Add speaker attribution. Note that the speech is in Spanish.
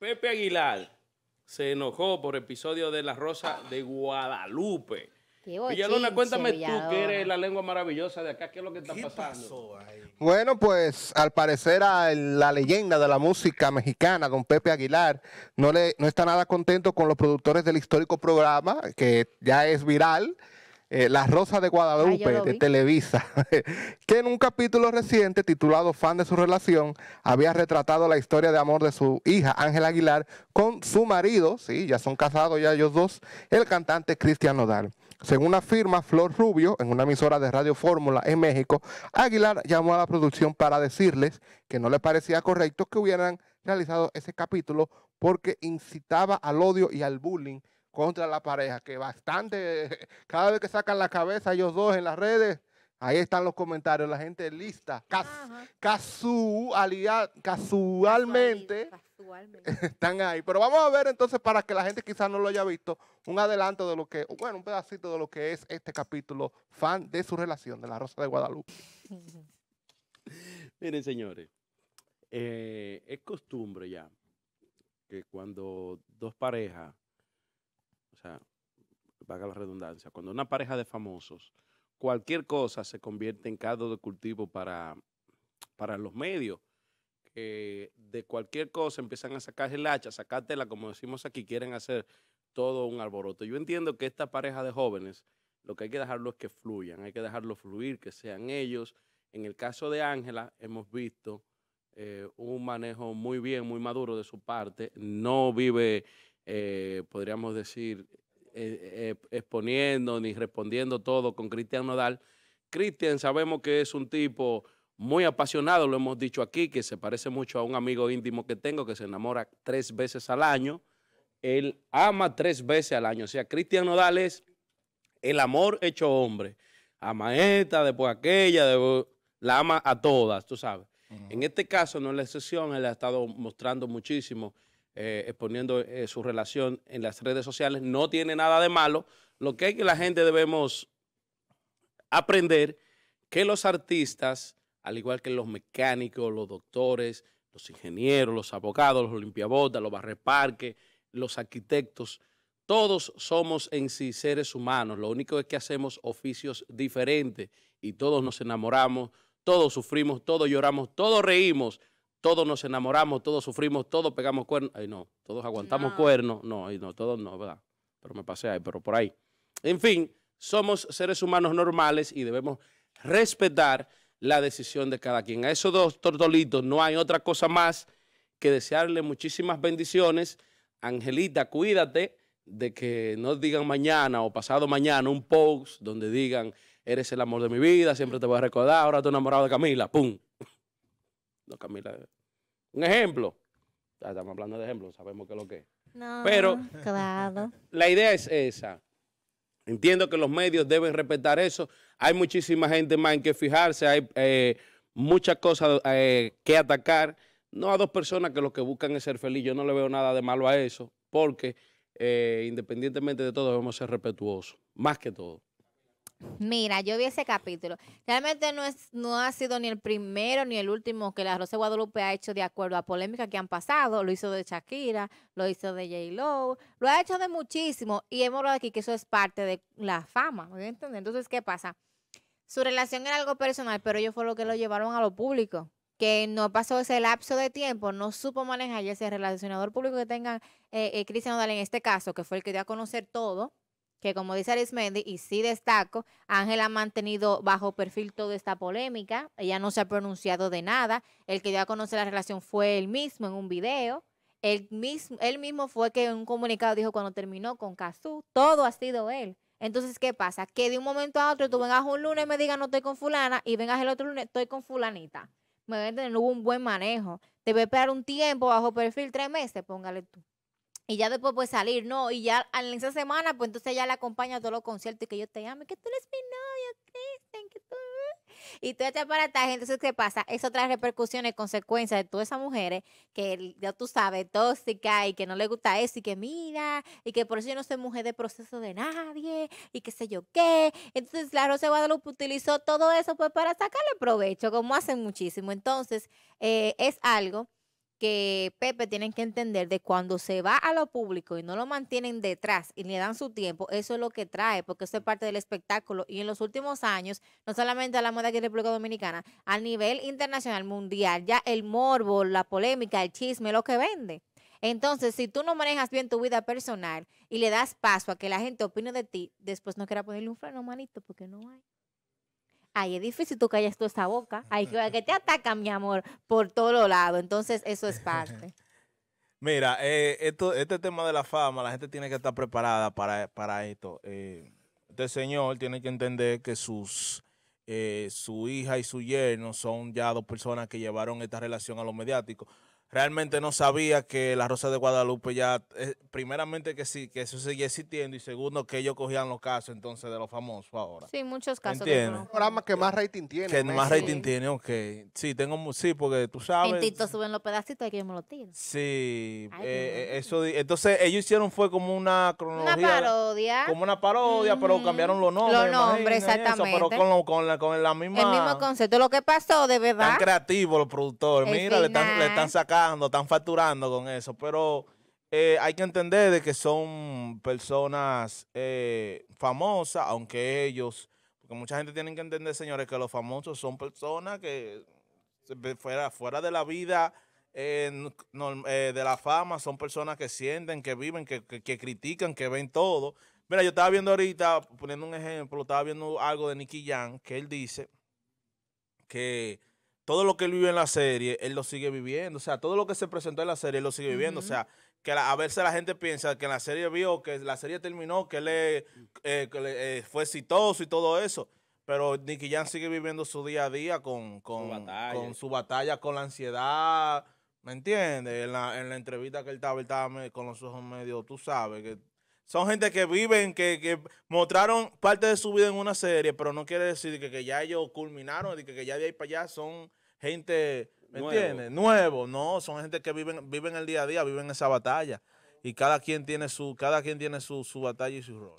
Speaker 1: Pepe Aguilar se enojó por episodio de La Rosa de Guadalupe. Villalona, cuéntame tú que eres la lengua maravillosa de acá, ¿qué es lo que está pasando?
Speaker 2: Bueno, pues al parecer la leyenda de la música mexicana, con Pepe Aguilar, no, le, no está nada contento con los productores del histórico programa, que ya es viral, eh, la Rosa de Guadalupe ah, de Televisa, que en un capítulo reciente titulado Fan de su relación, había retratado la historia de amor de su hija Ángela Aguilar con su marido, sí, ya son casados ya ellos dos, el cantante Cristian Nodal. Según afirma Flor Rubio, en una emisora de Radio Fórmula en México, Aguilar llamó a la producción para decirles que no le parecía correcto que hubieran realizado ese capítulo porque incitaba al odio y al bullying contra la pareja, que bastante, cada vez que sacan la cabeza ellos dos en las redes, ahí están los comentarios, la gente lista, casualidad, casualmente, están ahí. Pero vamos a ver entonces, para que la gente quizás no lo haya visto, un adelanto de lo que, bueno, un pedacito de lo que es este capítulo, fan de su relación, de la Rosa de Guadalupe.
Speaker 1: Miren, señores, eh, es costumbre ya que cuando dos parejas sea, vaga la redundancia, cuando una pareja de famosos, cualquier cosa se convierte en caldo de cultivo para, para los medios. que de cualquier cosa empiezan a sacar el hacha, sacártela, como decimos aquí, quieren hacer todo un alboroto. Yo entiendo que esta pareja de jóvenes, lo que hay que dejarlo es que fluyan, hay que dejarlo fluir, que sean ellos. En el caso de Ángela, hemos visto eh, un manejo muy bien, muy maduro de su parte. No vive eh, podríamos decir, eh, eh, exponiendo ni respondiendo todo con Cristian Nodal. Cristian sabemos que es un tipo muy apasionado, lo hemos dicho aquí, que se parece mucho a un amigo íntimo que tengo que se enamora tres veces al año. Él ama tres veces al año. O sea, Cristian Nodal es el amor hecho hombre. Ama esta, después aquella, la ama a todas, tú sabes. En este caso no es la excepción, él ha estado mostrando muchísimo eh, exponiendo eh, su relación en las redes sociales. No tiene nada de malo. Lo que hay que la gente debemos aprender que los artistas, al igual que los mecánicos, los doctores, los ingenieros, los abogados, los limpiabotas, los barreparques, los arquitectos, todos somos en sí seres humanos. Lo único es que hacemos oficios diferentes y todos nos enamoramos, todos sufrimos, todos lloramos, todos reímos, todos nos enamoramos, todos sufrimos, todos pegamos cuernos. Ay, no, todos aguantamos cuernos. No, ay, no, todos no, ¿verdad? Pero me pasé ahí, pero por ahí. En fin, somos seres humanos normales y debemos respetar la decisión de cada quien. A esos dos tortolitos no hay otra cosa más que desearle muchísimas bendiciones. Angelita, cuídate de que no digan mañana o pasado mañana un post donde digan, eres el amor de mi vida, siempre te voy a recordar, ahora estoy enamorado de Camila, ¡pum! No, Camila. Un ejemplo. estamos hablando de ejemplos, sabemos qué es lo que es. Pero la idea es esa. Entiendo que los medios deben respetar eso. Hay muchísima gente más en que fijarse, hay eh, muchas cosas eh, que atacar. No a dos personas que lo que buscan es ser feliz. Yo no le veo nada de malo a eso, porque eh, independientemente de todo debemos ser respetuosos, más que todo.
Speaker 3: Mira, yo vi ese capítulo. Realmente no, es, no ha sido ni el primero ni el último que la Rosa Guadalupe ha hecho de acuerdo a polémicas que han pasado. Lo hizo de Shakira, lo hizo de J. Lowe, lo ha hecho de muchísimo. Y hemos hablado aquí que eso es parte de la fama. Entonces, ¿qué pasa? Su relación era algo personal, pero ellos fue lo que lo llevaron a lo público. Que no pasó ese lapso de tiempo, no supo manejar ese relacionador público que tenga eh, eh Cristian Odal en este caso, que fue el que dio a conocer todo que como dice Arismendi, y sí destaco, Ángela ha mantenido bajo perfil toda esta polémica, ella no se ha pronunciado de nada, el que dio a conocer la relación fue él mismo en un video, él mismo, él mismo fue que en un comunicado dijo cuando terminó con Cazú, todo ha sido él. Entonces, ¿qué pasa? Que de un momento a otro tú vengas un lunes y me digas no estoy con fulana y vengas el otro lunes estoy con fulanita. Me no hubo un buen manejo. Te voy a esperar un tiempo bajo perfil, tres meses, póngale tú. Y ya después puede salir, ¿no? Y ya en esa semana, pues entonces ya la acompaña a todos los conciertos y que yo te llame, que tú eres mi novio, Kristen, que Y tú ya para este aparatas, entonces ¿qué pasa? Eso trae repercusiones, consecuencias de todas esas mujeres que ya tú sabes, tóxica y que no le gusta eso y que mira, y que por eso yo no soy mujer de proceso de nadie y qué sé yo qué. Entonces la Rosa Guadalupe utilizó todo eso pues para sacarle provecho, como hacen muchísimo. Entonces eh, es algo que Pepe tienen que entender de cuando se va a lo público y no lo mantienen detrás y le dan su tiempo, eso es lo que trae, porque eso es parte del espectáculo. Y en los últimos años, no solamente a la moda que en República Dominicana, a nivel internacional, mundial, ya el morbo, la polémica, el chisme, lo que vende. Entonces, si tú no manejas bien tu vida personal y le das paso a que la gente opine de ti, después no quiera ponerle un freno, manito, porque no hay. Ay, es difícil tú calles toda esa boca. Hay que, te ataca mi amor, por todos lados. Entonces, eso es parte.
Speaker 4: Mira, eh, este tema de la fama, la gente tiene que estar preparada para, para esto. Eh, este señor tiene que entender que sus eh, su hija y su yerno son ya dos personas que llevaron esta relación a lo mediático realmente no sabía que la Rosa de Guadalupe ya, eh, primeramente que sí, que eso seguía existiendo y segundo que ellos cogían los casos entonces de los famosos ahora. Sí, muchos casos. ¿Entiendes? Es el programa que más rating tiene. Que más rating tiene, ok. Sí, tengo, sí, porque tú sabes.
Speaker 3: En suben los pedacitos y que me los tiro. Sí,
Speaker 4: eh, eh, eso, entonces ellos hicieron fue como una cronología. Una parodia. Como una parodia, pero cambiaron los nombres. Los nombres, exactamente. pero con, con, la, con la misma. El mismo
Speaker 3: concepto, lo que pasó, de verdad. Tan
Speaker 4: creativos los productores, mira, le están, le están sacando están facturando con eso, pero eh, hay que entender de que son personas eh, famosas, aunque ellos, porque mucha gente tiene que entender, señores, que los famosos son personas que fuera, fuera de la vida, eh, de la fama, son personas que sienten, que viven, que, critican, que ven todo. Mira, yo estaba viendo ahorita, poniendo un ejemplo, estaba viendo algo de Nicky Jan, que él dice que todo lo que él vivió en la serie, él lo sigue viviendo. O sea, todo lo que se presentó en la serie, él lo sigue viviendo. O sea, que a veces la gente piensa que en la serie vio, que la serie terminó, que él eh, eh, fue exitoso y todo eso. Pero Nicky Jan sigue viviendo su día a día con, con, su, batalla. con la ansiedad. ¿Me entiendes? En la, en la entrevista que él estaba, él estaba con los ojos medio, tú sabes, que son gente que viven, que, mostraron parte de su vida en una serie, pero no quiere decir que, que ya ellos culminaron, que, que ya de ahí para allá son gente, ¿me entiendes? Nuevo, no, son gente que viven, viven el día a día, viven esa batalla. Y cada quien tiene su, cada quien tiene su, su batalla y su rol.